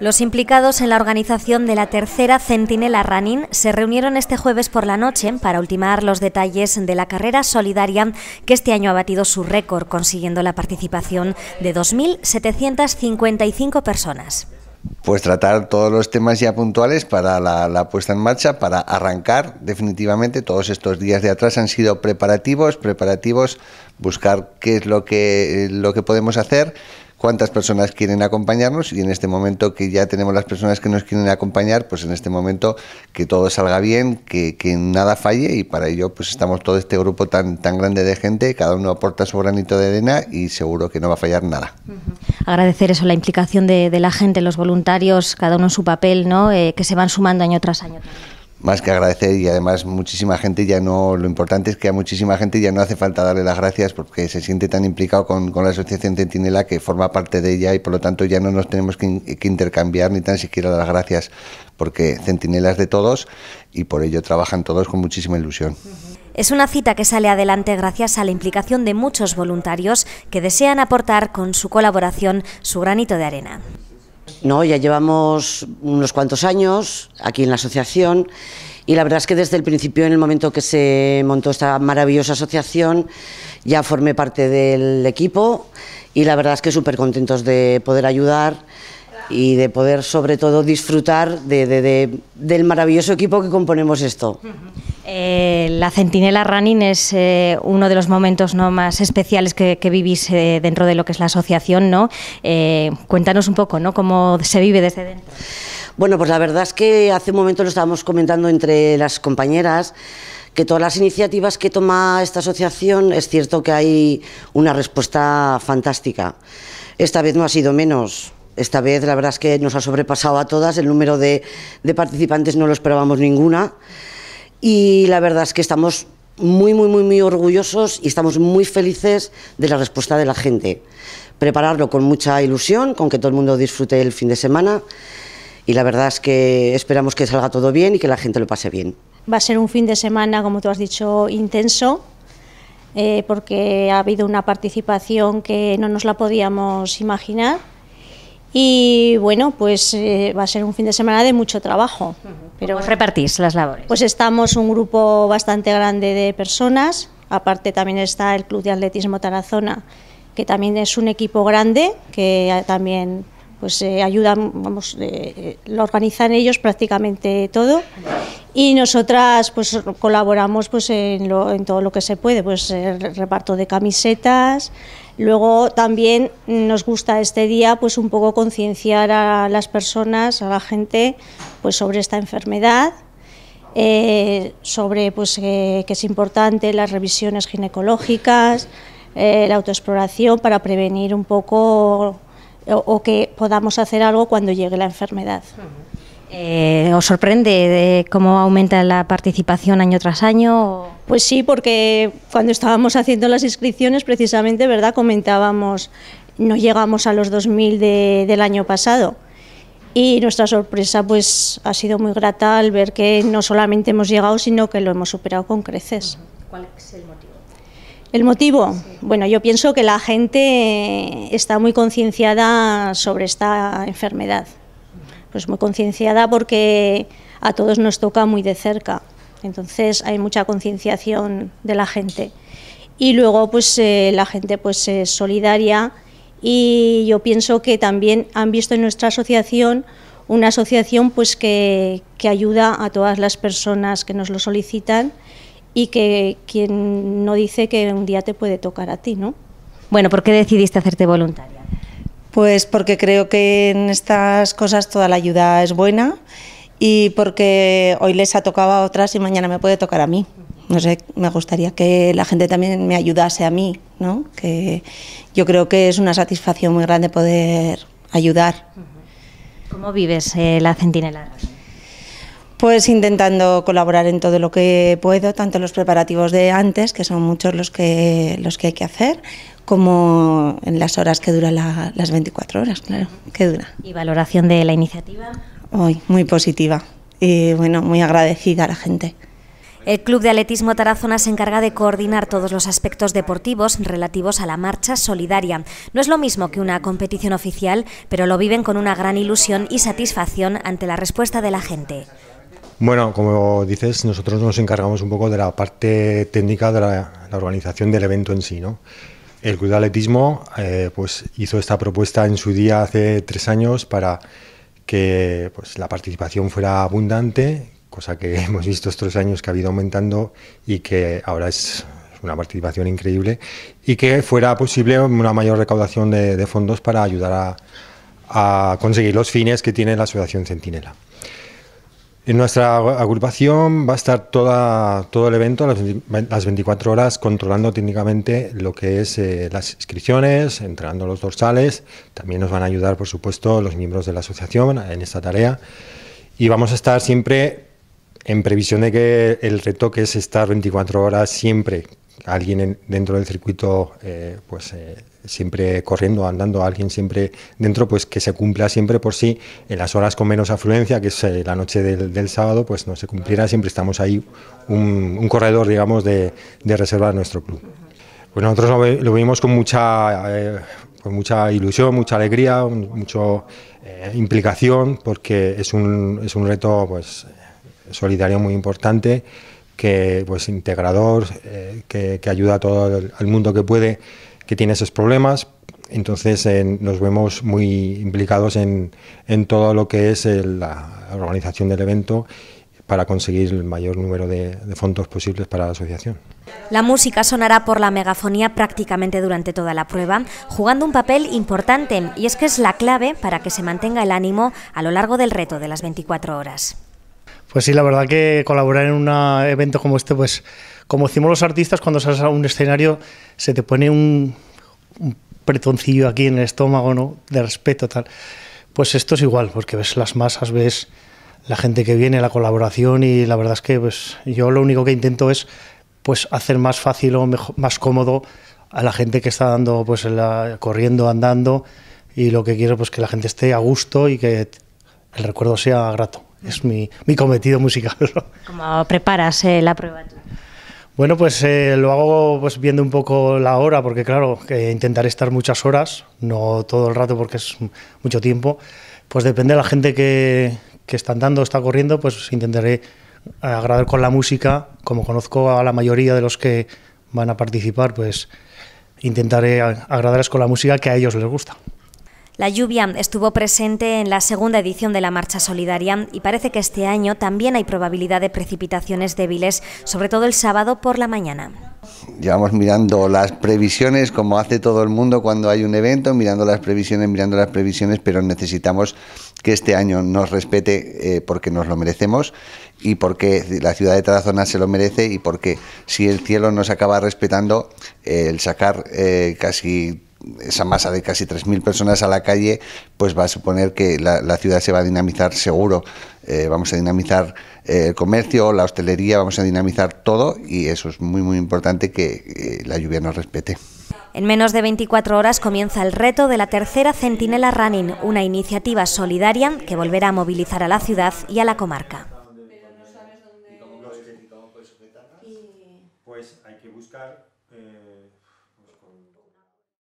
Los implicados en la organización de la tercera Centinela Running se reunieron este jueves por la noche para ultimar los detalles de la carrera solidaria que este año ha batido su récord, consiguiendo la participación de 2.755 personas. Pues tratar todos los temas ya puntuales para la, puesta en marcha, para arrancar definitivamente. Todos estos días de atrás han sido preparativos, preparativos, buscar qué es lo que, lo que podemos hacer cuántas personas quieren acompañarnos y en este momento que ya tenemos las personas que nos quieren acompañar, pues en este momento que todo salga bien, que, nada falle y para ello pues estamos todo este grupo tan, tan grande de gente, cada uno aporta su granito de arena y seguro que no va a fallar nada. Agradecer eso, la implicación de, la gente, los voluntarios, cada uno en su papel, ¿no? Eh, que se van sumando año tras año más que agradecer y además muchísima gente ya no, lo importante es que a muchísima gente ya no hace falta darle las gracias porque se siente tan implicado con, la Asociación Centinela que forma parte de ella y por lo tanto ya no nos tenemos que, que intercambiar ni tan siquiera las gracias porque Centinela es de todos y por ello trabajan todos con muchísima ilusión. Es una cita que sale adelante gracias a la implicación de muchos voluntarios que desean aportar con su colaboración su granito de arena. No, ya llevamos unos cuantos años aquí en la asociación y la verdad es que desde el principio, en el momento que se montó esta maravillosa asociación, ya formé parte del equipo y la verdad es que súper contentos de poder ayudar y de poder sobre todo disfrutar del maravilloso equipo que componemos esto. Eh, la Centinela Running es eh, uno de los momentos ¿no? más especiales que, vivís eh, dentro de lo que es la asociación, ¿no? cuéntanos un poco, ¿no? Cómo se vive desde dentro. Bueno, pues la verdad es que hace un momento lo estábamos comentando entre las compañeras que todas las iniciativas que toma esta asociación es cierto que hay una respuesta fantástica. Esta vez no ha sido menos. Esta vez la verdad es que nos ha sobrepasado a todas. El número de participantes no lo esperábamos ninguna. Y la verdad es que estamos muy, muy, muy, muy orgullosos y estamos muy felices de la respuesta de la gente. Prepararlo con mucha ilusión, con que todo el mundo disfrute el fin de semana y la verdad es que esperamos que salga todo bien y que la gente lo pase bien. Va a ser un fin de semana, como tú has dicho, intenso, eh, porque ha habido una participación que no nos la podíamos imaginar. Y bueno, pues eh, va a ser un fin de semana de mucho trabajo. pero ¿Cómo repartís las labores? Pues estamos un grupo bastante grande de personas. Aparte también está el Club de Atletismo Tarazona, que también es un equipo grande que eh, también pues eh, ayudan, vamos, eh, lo organizan ellos prácticamente todo y nosotras pues colaboramos pues en, en todo lo que se puede, pues el reparto de camisetas, Luego también nos gusta este día pues un poco concienciar a las personas, a la gente, pues sobre esta enfermedad, eh, sobre pues eh, que es importante las revisiones ginecológicas, eh, la autoexploración para prevenir un poco o, que podamos hacer algo cuando llegue la enfermedad. ¿Os sorprende cómo aumenta la participación año tras año? Pues sí, porque cuando estábamos haciendo las inscripciones, precisamente, ¿verdad? Comentábamos, no llegamos a los 2.000 del año pasado. Y nuestra sorpresa pues ha sido muy grata al ver que no solamente hemos llegado, sino que lo hemos superado con creces. ¿Cuál es el motivo? El motivo, bueno, yo pienso que la gente está muy concienciada sobre esta enfermedad. Pues muy concienciada porque a todos nos toca muy de cerca. Entonces hay mucha concienciación de la gente. Y luego pues eh, la gente pues es solidaria y yo pienso que también han visto en nuestra asociación una asociación pues que, que ayuda a todas las personas que nos lo solicitan y que quien no dice que un día te puede tocar a ti, ¿no? Bueno, ¿por qué decidiste hacerte voluntaria? Pues porque creo que en estas cosas toda la ayuda es buena y porque hoy les ha tocado a otras y mañana me puede tocar a mí. No sé, me gustaría que la gente también me ayudase a mí, ¿no? Que yo creo que es una satisfacción muy grande poder ayudar. ¿Cómo vives eh, la centinela? Pues intentando colaborar en todo lo que puedo, tanto los preparativos de antes, que son muchos los que, los que hay que hacer, como en las horas que dura las 24 horas, claro, que dura. ¿Y valoración de la iniciativa? Hoy, muy positiva y bueno, muy agradecida a la gente. El Club de Atletismo Tarazona se encarga de coordinar todos los aspectos deportivos relativos a la marcha solidaria. No es lo mismo que una competición oficial, pero lo viven con una gran ilusión y satisfacción ante la respuesta de la gente. Bueno, como dices, nosotros nos encargamos un poco de la parte técnica de la, organización del evento en sí, ¿no? El Club de Atletismo eh, pues hizo esta propuesta en su día hace tres años para que pues, la participación fuera abundante, cosa que hemos visto estos años que ha ido aumentando y que ahora es una participación increíble, y que fuera posible una mayor recaudación de, fondos para ayudar a conseguir los fines que tiene la Asociación Centinela. En nuestra agrupación va a estar todo el evento, las 24 horas, controlando técnicamente lo que es eh, las inscripciones, entregando los dorsales. También nos van a ayudar, por supuesto, los miembros de la asociación en esta tarea. Y vamos a estar siempre en previsión de que el reto que es estar 24 horas siempre alguien dentro del circuito, eh, pues eh, siempre corriendo, andando, alguien siempre dentro, pues que se cumpla siempre por sí, en las horas con menos afluencia, que es eh, la noche del, sábado, pues no se cumpliera, siempre estamos ahí un, corredor, digamos, de, de, reserva nuestro club. Pues nosotros lo, lo vimos con mucha, con mucha ilusión, mucha alegría, ...mucha implicación, porque es un, es un reto pues, solidario muy importante que pues integrador, eh, que, ayuda a todo el, mundo que puede, que tiene esos problemas. Entonces eh, nos vemos muy implicados en, todo lo que es eh, la organización del evento para conseguir el mayor número de, de, fondos posibles para la asociación. La música sonará por la megafonía prácticamente durante toda la prueba, jugando un papel importante, y es que es la clave para que se mantenga el ánimo a lo largo del reto de las 24 horas. Pues sí, la verdad que colaborar en un evento como este, pues como decimos los artistas, cuando sales a un escenario se te pone un, pretoncillo aquí en el estómago, ¿no? De respeto, tal. Pues esto es igual, porque ves las masas, ves la gente que viene, la colaboración y la verdad es que pues, yo lo único que intento es pues, hacer más fácil o más cómodo a la gente que está dando pues, corriendo, andando y lo que quiero pues que la gente esté a gusto y que el recuerdo sea grato es mi, cometido musical. ¿Cómo preparas eh, la prueba Bueno, pues eh, lo hago pues viendo un poco la hora, porque claro, intentaré estar muchas horas, no todo el rato porque es mucho tiempo. Pues depende de la gente que, que está andando, está corriendo, pues intentaré agradar con la música. Como conozco a la mayoría de los que van a participar, pues intentaré agradarles con la música que a ellos les gusta. La lluvia estuvo presente en la segunda edición de la Marcha Solidaria y parece que este año también hay probabilidad de precipitaciones débiles, sobre todo el sábado por la mañana. Llevamos mirando las previsiones, como hace todo el mundo cuando hay un evento, mirando las previsiones, mirando las previsiones, pero necesitamos que este año nos respete eh, porque nos lo merecemos y porque la ciudad de Tarazona se lo merece y porque si el cielo nos acaba respetando, el sacar eh, casi esa masa de casi 3.000 personas a la calle, pues va a suponer que la, ciudad se va a dinamizar seguro. Eh, vamos a dinamizar eh, el comercio, la hostelería, vamos a dinamizar todo y eso es muy, muy importante que eh, la lluvia nos respete. En menos de 24 horas comienza el reto de la tercera Centinela Running, una iniciativa solidaria que volverá a movilizar a la ciudad y a la comarca.